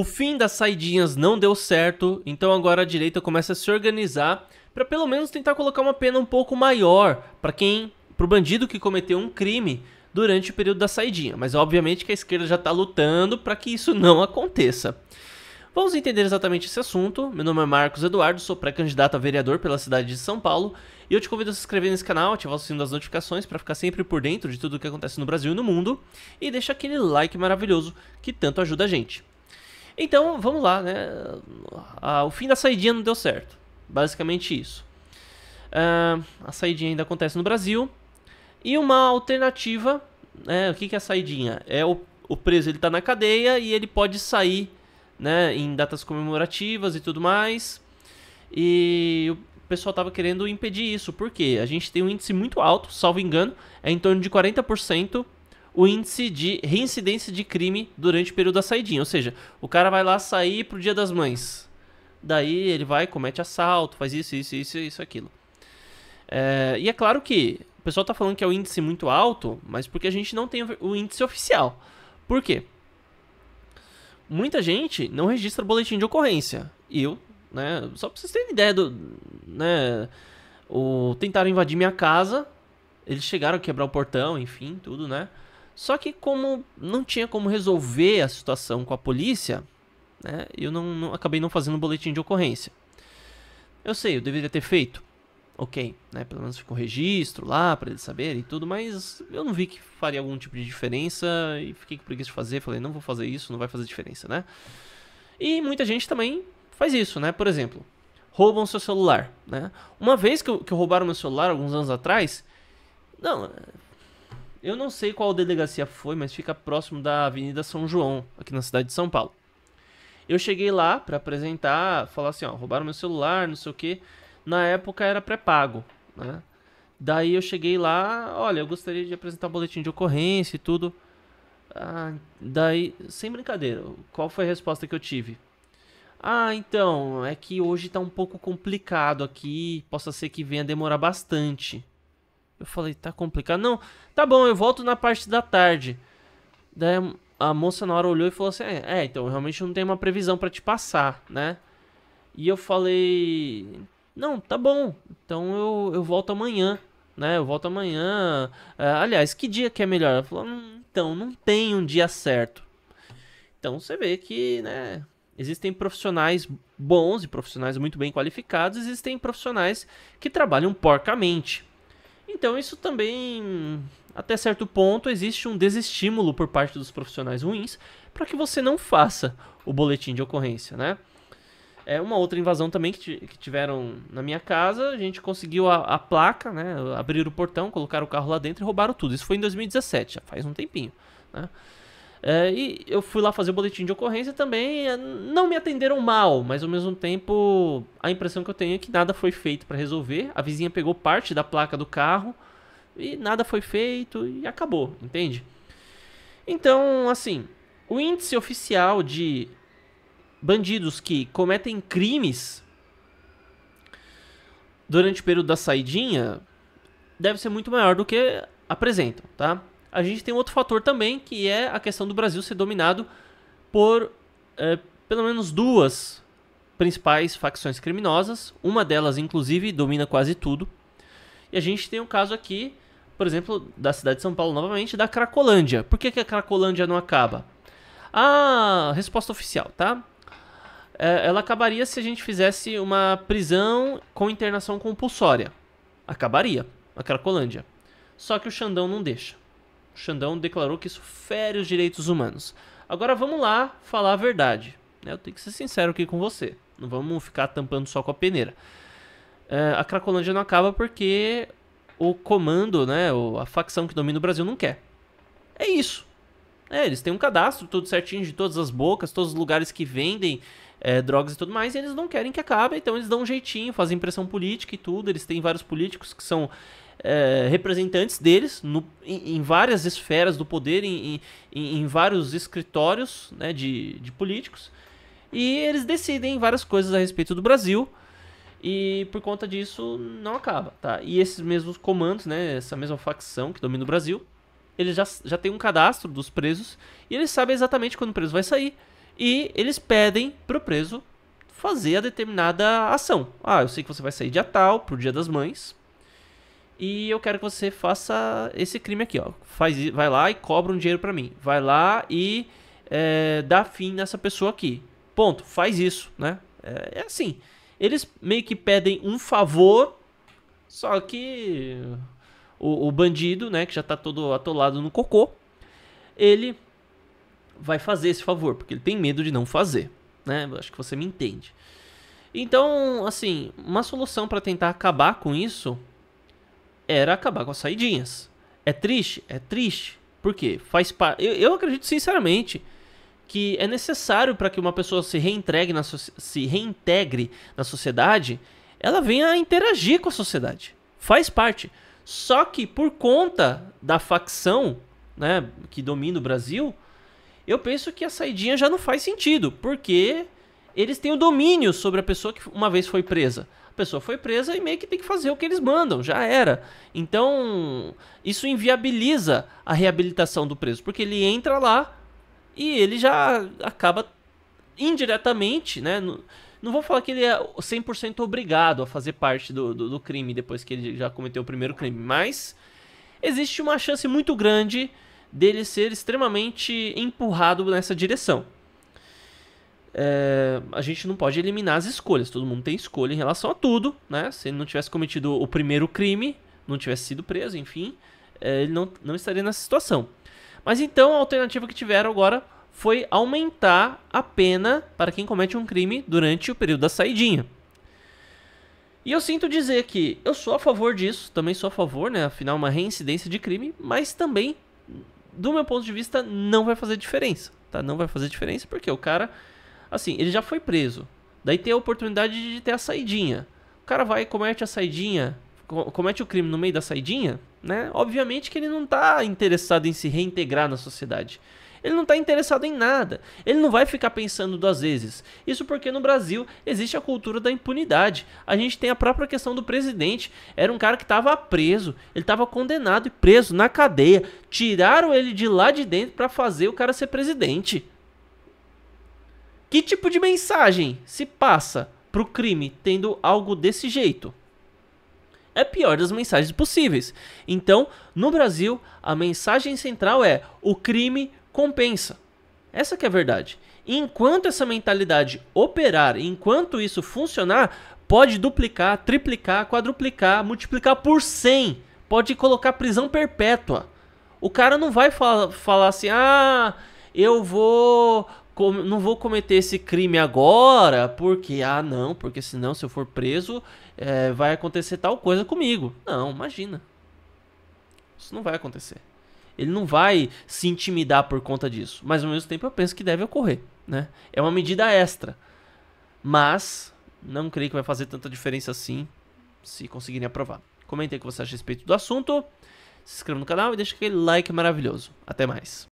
O fim das saidinhas não deu certo, então agora a direita começa a se organizar para pelo menos tentar colocar uma pena um pouco maior para quem, para o bandido que cometeu um crime durante o período da saidinha. Mas obviamente que a esquerda já está lutando para que isso não aconteça. Vamos entender exatamente esse assunto. Meu nome é Marcos Eduardo, sou pré-candidato a vereador pela cidade de São Paulo e eu te convido a se inscrever nesse canal, ativar o sino das notificações para ficar sempre por dentro de tudo o que acontece no Brasil e no mundo e deixa aquele like maravilhoso que tanto ajuda a gente. Então, vamos lá, né? Ah, o fim da saidinha não deu certo. Basicamente isso. Ah, a saidinha ainda acontece no Brasil. E uma alternativa, né? O que, que é a saidinha? É o, o preso, ele tá na cadeia e ele pode sair, né? Em datas comemorativas e tudo mais. E o pessoal estava querendo impedir isso, porque a gente tem um índice muito alto, salvo engano, é em torno de 40% o índice de reincidência de crime durante o período da saidinha. Ou seja, o cara vai lá sair pro dia das mães. Daí ele vai, comete assalto, faz isso, isso, isso, isso, aquilo. É, e é claro que o pessoal tá falando que é um índice muito alto, mas porque a gente não tem o índice oficial. Por quê? Muita gente não registra boletim de ocorrência. Eu, né, só pra vocês terem ideia do, né, o tentaram invadir minha casa, eles chegaram a quebrar o portão, enfim, tudo, né? Só que como não tinha como resolver a situação com a polícia, né, eu não, não acabei não fazendo o boletim de ocorrência. Eu sei, eu deveria ter feito. Ok, né, pelo menos ficou registro lá para eles saberem e tudo, mas eu não vi que faria algum tipo de diferença e fiquei com preguiça de fazer. Falei, não vou fazer isso, não vai fazer diferença, né? E muita gente também faz isso, né? Por exemplo, roubam seu celular, né? Uma vez que, eu, que roubaram meu celular alguns anos atrás, não, eu não sei qual delegacia foi, mas fica próximo da Avenida São João, aqui na cidade de São Paulo. Eu cheguei lá para apresentar, falar assim, ó, roubaram meu celular, não sei o que. Na época era pré-pago, né? Daí eu cheguei lá, olha, eu gostaria de apresentar um boletim de ocorrência e tudo. Ah, daí, sem brincadeira, qual foi a resposta que eu tive? Ah, então, é que hoje tá um pouco complicado aqui, possa ser que venha demorar bastante. Eu falei, tá complicado. Não, tá bom, eu volto na parte da tarde. Daí a moça na hora olhou e falou assim: É, é então realmente não tem uma previsão para te passar, né? E eu falei: Não, tá bom, então eu, eu volto amanhã, né? Eu volto amanhã. É, aliás, que dia que é melhor? Ela falou: hum, Então, não tem um dia certo. Então você vê que, né? Existem profissionais bons e profissionais muito bem qualificados, existem profissionais que trabalham porcamente. Então isso também, até certo ponto, existe um desestímulo por parte dos profissionais ruins para que você não faça o boletim de ocorrência, né? É uma outra invasão também que, que tiveram na minha casa, a gente conseguiu a, a placa, né? Abrir o portão, colocar o carro lá dentro e roubaram tudo. Isso foi em 2017, já faz um tempinho, né? É, e eu fui lá fazer o boletim de ocorrência também. É, não me atenderam mal, mas ao mesmo tempo a impressão que eu tenho é que nada foi feito para resolver. A vizinha pegou parte da placa do carro e nada foi feito e acabou, entende? Então, assim, o índice oficial de bandidos que cometem crimes durante o período da saidinha deve ser muito maior do que apresentam, tá? a gente tem um outro fator também, que é a questão do Brasil ser dominado por é, pelo menos duas principais facções criminosas. Uma delas, inclusive, domina quase tudo. E a gente tem um caso aqui, por exemplo, da cidade de São Paulo novamente, da Cracolândia. Por que, que a Cracolândia não acaba? A resposta oficial, tá? É, ela acabaria se a gente fizesse uma prisão com internação compulsória. Acabaria, a Cracolândia. Só que o Xandão não deixa. Xandão declarou que isso fere os direitos humanos. Agora vamos lá falar a verdade. Né? Eu tenho que ser sincero aqui com você. Não vamos ficar tampando só com a peneira. É, a Cracolândia não acaba porque o comando, né, a facção que domina o Brasil não quer. É isso. É, eles têm um cadastro tudo certinho de todas as bocas, todos os lugares que vendem é, drogas e tudo mais, e eles não querem que acabe, então eles dão um jeitinho, fazem pressão política e tudo. Eles têm vários políticos que são é, representantes deles no, em, em, várias esferas do poder, em, em, em vários escritórios né, de, de políticos. E eles decidem várias coisas a respeito do Brasil. E por conta disso não acaba, tá? E esses mesmos comandos, né, essa mesma facção que domina o Brasil, eles já, já tem um cadastro dos presos e eles sabem exatamente quando o preso vai sair. E eles pedem pro preso fazer a determinada ação. Ah, eu sei que você vai sair dia tal, pro dia das mães, e eu quero que você faça esse crime aqui, ó. Faz, vai lá e cobra um dinheiro para mim. Vai lá e é, dá fim nessa pessoa aqui. Ponto. Faz isso, né? É, é assim. Eles meio que pedem um favor, só que o, o, bandido, né, que já tá todo atolado no cocô, ele vai fazer esse favor, porque ele tem medo de não fazer, né? Acho que você me entende. Então, assim, uma solução para tentar acabar com isso era acabar com as saidinhas. É triste? É triste. Por quê? Faz pa... eu, eu acredito sinceramente que é necessário para que uma pessoa se reintegre, na so... se reintegre na sociedade, ela venha a interagir com a sociedade. Faz parte. Só que por conta da facção né, que domina o Brasil, eu penso que a saidinha já não faz sentido, porque eles têm o domínio sobre a pessoa que uma vez foi presa pessoa foi presa e meio que tem que fazer o que eles mandam, já era. Então, isso inviabiliza a reabilitação do preso, porque ele entra lá e ele já acaba indiretamente, né? Não vou falar que ele é 100% obrigado a fazer parte do, do, do crime depois que ele já cometeu o primeiro crime, mas existe uma chance muito grande dele ser extremamente empurrado nessa direção é, a gente não pode eliminar as escolhas. Todo mundo tem escolha em relação a tudo, né? Se ele não tivesse cometido o primeiro crime, não tivesse sido preso, enfim, é, ele não, não estaria nessa situação. Mas então a alternativa que tiveram agora foi aumentar a pena para quem comete um crime durante o período da saidinha. E eu sinto dizer que eu sou a favor disso, também sou a favor, né? Afinal, uma reincidência de crime, mas também, do meu ponto de vista, não vai fazer diferença, tá? Não vai fazer diferença porque o cara Assim, ele já foi preso. Daí tem a oportunidade de ter a saidinha. O cara vai, comete a saidinha, comete o crime no meio da saidinha, né? Obviamente que ele não está interessado em se reintegrar na sociedade. Ele não está interessado em nada. Ele não vai ficar pensando duas vezes. Isso porque no Brasil existe a cultura da impunidade. A gente tem a própria questão do presidente. Era um cara que estava preso, ele estava condenado e preso na cadeia. Tiraram ele de lá de dentro para fazer o cara ser presidente. Que tipo de mensagem se passa pro crime tendo algo desse jeito? É a pior das mensagens possíveis. Então, no Brasil, a mensagem central é o crime compensa. Essa que é a verdade. enquanto essa mentalidade operar, enquanto isso funcionar, pode duplicar, triplicar, quadruplicar, multiplicar por 100. Pode colocar prisão perpétua. O cara não vai fala, falar assim: ah, eu vou com, não vou cometer esse crime agora, porque, ah, não, porque senão se eu for preso, é, vai acontecer tal coisa comigo. Não, imagina. Isso não vai acontecer. Ele não vai se intimidar por conta disso. Mas ao mesmo tempo eu penso que deve ocorrer. Né? É uma medida extra. Mas não creio que vai fazer tanta diferença assim se conseguirem aprovar. Comente aí o que você acha a respeito do assunto. Se inscreva no canal e deixa aquele like maravilhoso. Até mais.